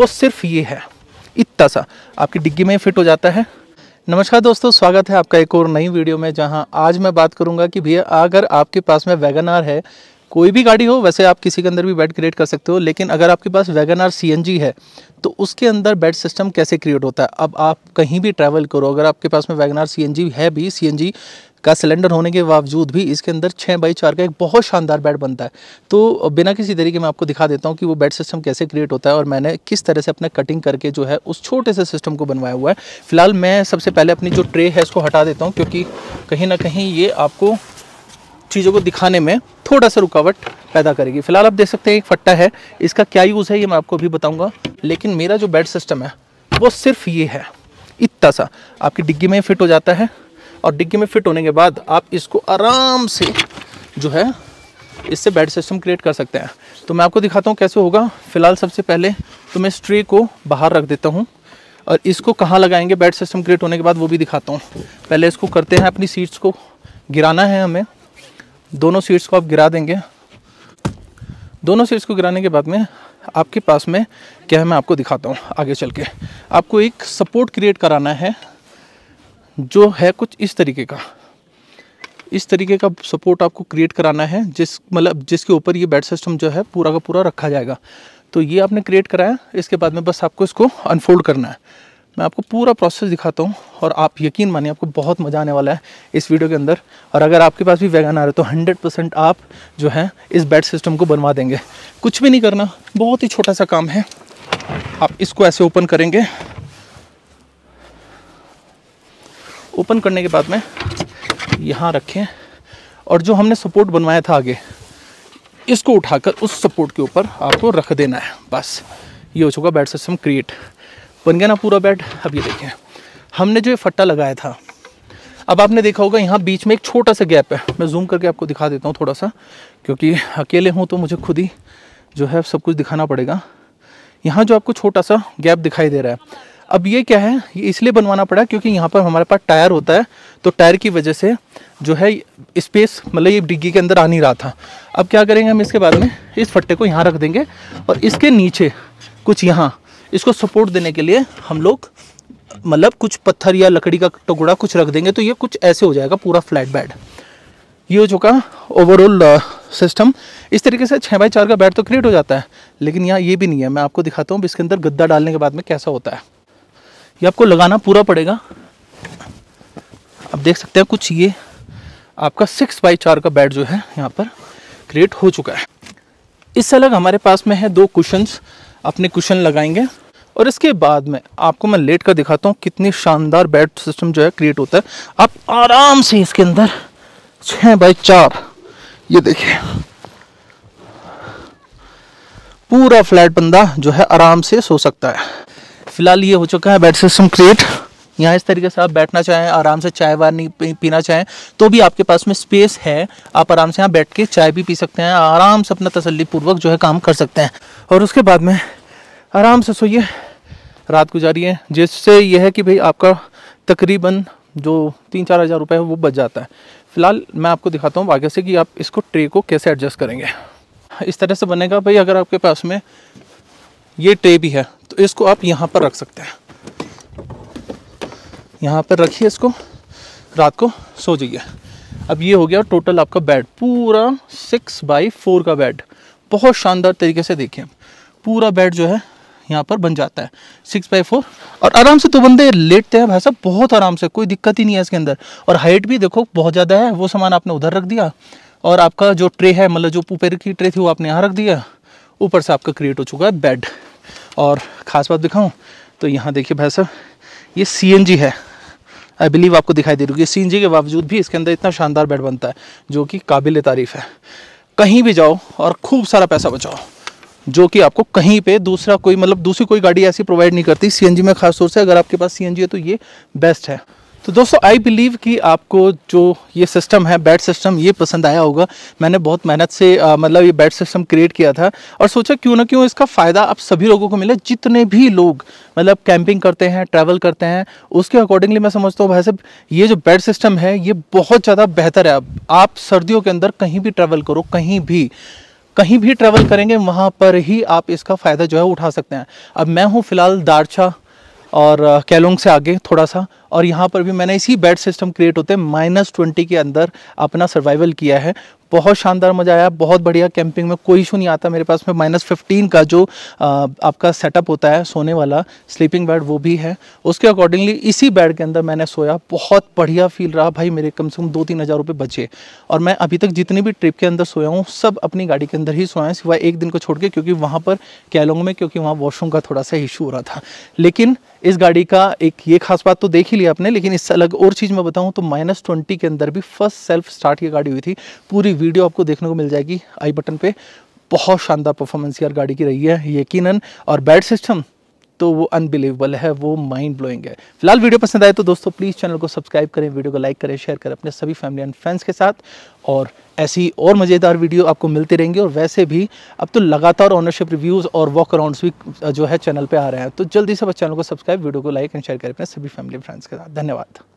वो सिर्फ ये है इतना सा आपकी डिग्गी में फिट हो जाता है नमस्कार दोस्तों स्वागत है आपका एक और नई वीडियो में जहां आज मैं बात करूंगा कि भैया अगर आपके पास में वैगन आर है कोई भी गाड़ी हो वैसे आप किसी के अंदर भी बेड क्रिएट कर सकते हो लेकिन अगर आपके पास वैगन आर सी है तो उसके अंदर बेड सिस्टम कैसे क्रिएट होता है अब आप कहीं भी ट्रैवल करो अगर आपके पास में वैगन आर सी है भी सी का सिलेंडर होने के बावजूद भी इसके अंदर छः बाई चार का एक बहुत शानदार बेड बनता है तो बिना किसी तरीके मैं आपको दिखा देता हूँ कि वो बेड सिस्टम कैसे क्रिएट होता है और मैंने किस तरह से अपना कटिंग करके जो है उस छोटे से सिस्टम को बनवाया हुआ है फिलहाल मैं सबसे पहले अपनी जो ट्रे है इसको हटा देता हूँ क्योंकि कहीं ना कहीं ये आपको चीज़ों को दिखाने में थोड़ा सा रुकावट पैदा करेगी फिलहाल आप देख सकते हैं एक फट्टा है इसका क्या यूज़ है ये मैं आपको अभी बताऊँगा लेकिन मेरा जो बेड सिस्टम है वो सिर्फ ये है इतना सा आपकी डिग्गी में फिट हो जाता है और डिग्गी में फिट होने के बाद आप इसको आराम से जो है इससे बेड सिस्टम क्रिएट कर सकते हैं तो मैं आपको दिखाता हूँ कैसे होगा फिलहाल सबसे पहले तो मैं स्ट्रे को बाहर रख देता हूँ और इसको कहाँ लगाएंगे बेड सिस्टम क्रिएट होने के बाद वो भी दिखाता हूँ पहले इसको करते हैं अपनी सीट्स को गिराना है हमें दोनों सीट्स को आप गिरा देंगे दोनों सीट्स को गिराने के बाद में आपके पास में क्या है मैं आपको दिखाता हूँ आगे चल के आपको एक सपोर्ट क्रिएट कराना है जो है कुछ इस तरीके का इस तरीके का सपोर्ट आपको क्रिएट कराना है जिस मतलब जिसके ऊपर ये बेड सिस्टम जो है पूरा का पूरा रखा जाएगा तो ये आपने क्रिएट कराया इसके बाद में बस आपको इसको अनफोल्ड करना है मैं आपको पूरा प्रोसेस दिखाता हूँ और आप यकीन मानिए आपको बहुत मज़ा आने वाला है इस वीडियो के अंदर और अगर आपके पास भी वैगन आ रहा है तो 100% आप जो है इस बेड सिस्टम को बनवा देंगे कुछ भी नहीं करना बहुत ही छोटा सा काम है आप इसको ऐसे ओपन करेंगे ओपन करने के बाद में यहाँ रखें और जो हमने सपोर्ट बनवाया था आगे इसको उठाकर उस सपोर्ट के ऊपर आपको रख देना है बस ये हो चुका बैड सिस्टम क्रिएट बन गया ना पूरा बैड अब ये देखें हमने जो ये फट्टा लगाया था अब आपने देखा होगा यहाँ बीच में एक छोटा सा गैप है मैं जूम करके आपको दिखा देता हूँ थोड़ा सा क्योंकि अकेले हूँ तो मुझे खुद ही जो है सब कुछ दिखाना पड़ेगा यहाँ जो आपको छोटा सा गैप दिखाई दे रहा है अब ये क्या है ये इसलिए बनवाना पड़ा क्योंकि यहाँ पर हमारे पास टायर होता है तो टायर की वजह से जो है स्पेस मतलब ये डिग्गी के अंदर आ नहीं रहा था अब क्या करेंगे हम इसके बाद में इस फट्टे को यहाँ रख देंगे और इसके नीचे कुछ यहाँ इसको सपोर्ट देने के लिए हम लोग मतलब कुछ पत्थर या लकड़ी का टुकड़ा कुछ रख देंगे तो ये कुछ ऐसे हो जाएगा पूरा फ्लैट बेड ये हो चुका ओवरऑल सिस्टम uh, इस तरीके से छः बाई चार का बेड तो क्रिएट हो जाता है लेकिन यहाँ ये भी नहीं है मैं आपको दिखाता हूँ इसके अंदर गद्दा डालने के बाद में कैसा होता है ये आपको लगाना पूरा पड़ेगा आप देख सकते हैं कुछ ये आपका सिक्स बाई चार का बेड जो है यहाँ पर क्रिएट हो चुका है इससे अलग हमारे पास में है दो कुशंस अपने कुशन लगाएंगे और इसके बाद में आपको मैं लेट कर दिखाता हूँ कितनी शानदार बेड सिस्टम जो है क्रिएट होता है आप आराम से इसके अंदर छः बाई चार ये देखिए पूरा फ्लैट बंदा जो है आराम से सो सकता है फिलहाल ये हो चुका है बेड सिस्टम क्रिएट यहाँ इस तरीके से आप बैठना चाहें आराम से चाय वाय नहीं पीना चाहें तो भी आपके पास में स्पेस है आप आराम से यहाँ बैठ के चाय भी पी सकते हैं आराम से अपना तसली पूर्वक जो है काम कर सकते हैं और उसके बाद में आराम से सोइए रात गुजारिए जिससे यह है कि भाई आपका तकरीबन जो तीन चार हज़ार रुपये है वो बच जाता है फिलहाल मैं आपको दिखाता हूँ आगे से कि आप इसको ट्रे को कैसे एडजस्ट करेंगे इस तरह से बनेगा भाई अगर आपके पास में ये ट्रे भी है तो इसको आप यहाँ पर रख सकते हैं यहाँ पर रखिए इसको रात को सो जाइए अब ये हो गया टोटल आपका बेड पूरा सिक्स बाई फोर का बेड बहुत शानदार तरीके से देखिए पूरा बेड जो है यहाँ पर बन जाता है सिक्स बाई फोर और आराम से तो बंदे लेटते हैं भाई साहब बहुत आराम से कोई दिक्कत ही नहीं है इसके अंदर और हाइट भी देखो बहुत ज़्यादा है वो सामान आपने उधर रख दिया और आपका जो ट्रे है मतलब जो ऊपर की ट्रे थी वो आपने यहाँ रख दिया ऊपर से आपका क्रिएट हो चुका है बेड और ख़ास बात दिखाऊँ तो यहाँ देखिए भाई साहब ये सी है आई बिलीव आपको दिखाई दे रही है सी के बावजूद भी इसके अंदर इतना शानदार बेड बनता है जो कि काबिल तारीफ़ है कहीं भी जाओ और खूब सारा पैसा बचाओ जो कि आपको कहीं पे दूसरा कोई मतलब दूसरी कोई गाड़ी ऐसी प्रोवाइड नहीं करती सी में खास तौर से अगर आपके पास सी है तो ये बेस्ट है तो दोस्तों आई बिलीव कि आपको जो ये सिस्टम है बेड सिस्टम ये पसंद आया होगा मैंने बहुत मेहनत से आ, मतलब ये बेड सिस्टम क्रिएट किया था और सोचा क्यों ना क्यों इसका फ़ायदा आप सभी लोगों को मिले जितने भी लोग मतलब कैंपिंग करते हैं ट्रैवल करते हैं उसके अकॉर्डिंगली मैं समझता हूँ भाई साहब ये जो बेड सिस्टम है ये बहुत ज़्यादा बेहतर है आप सर्दियों के अंदर कहीं भी ट्रैवल करो कहीं भी कहीं भी ट्रैवल करेंगे वहाँ पर ही आप इसका फ़ायदा जो है उठा सकते हैं अब मैं हूँ फ़िलहाल दारछा और कैलोंग से आगे थोड़ा सा और यहाँ पर भी मैंने इसी बेड सिस्टम क्रिएट होते हैं माइनस ट्वेंटी के अंदर अपना सर्वाइवल किया है बहुत शानदार मज़ा आया बहुत बढ़िया कैंपिंग में कोई इशू नहीं आता मेरे पास में माइनस फिफ्टीन का जो आ, आपका सेटअप होता है सोने वाला स्लीपिंग बेड वो भी है उसके अकॉर्डिंगली इसी बेड के अंदर मैंने सोया बहुत बढ़िया फील रहा भाई मेरे कम से कम दो तीन हज़ार रुपये बचे और मैं अभी तक जितनी भी ट्रिप के अंदर सोया हूँ सब अपनी गाड़ी के अंदर ही सोया सिवा सिवाय एक दिन को छोड़ के क्योंकि वहाँ पर कैलोंग में क्योंकि वहाँ वॉशरूम का थोड़ा सा इशू हो रहा था लेकिन इस गाड़ी का एक ये खास बात तो देख ही लिया आपने लेकिन इससे अलग और चीज़ मैं बताऊँ तो माइनस ट्वेंटी के अंदर भी फर्स्ट सेल्फ स्टार्ट की गाड़ी हुई थी पूरी वीडियो आपको देखने को मिल जाएगी आई बटन पे बहुत शानदार परफॉर्मेंस यार गाड़ी की रही है यकीनन और बैट सिस्टम तो वो अनबिलीवेबल है वो माइंड ब्लोइंग है फिलहाल वीडियो पसंद आए तो दोस्तों प्लीज़ चैनल को सब्सक्राइब करें वीडियो को लाइक करें शेयर करें अपने सभी फैमिली एंड फ्रेंड्स के साथ और ऐसी और मज़ेदार वीडियो आपको मिलती रहेंगे और वैसे भी अब तो लगातार ऑनरशिप रिव्यूज़ और वॉक अराउंड्स भी जो है चैनल पर आ रहे हैं तो जल्दी से बस चैनल को सब्सक्राइब वीडियो को लाइक एंड शेयर करें अपने सभी फैमिली फ्रेंड्स के साथ धन्यवाद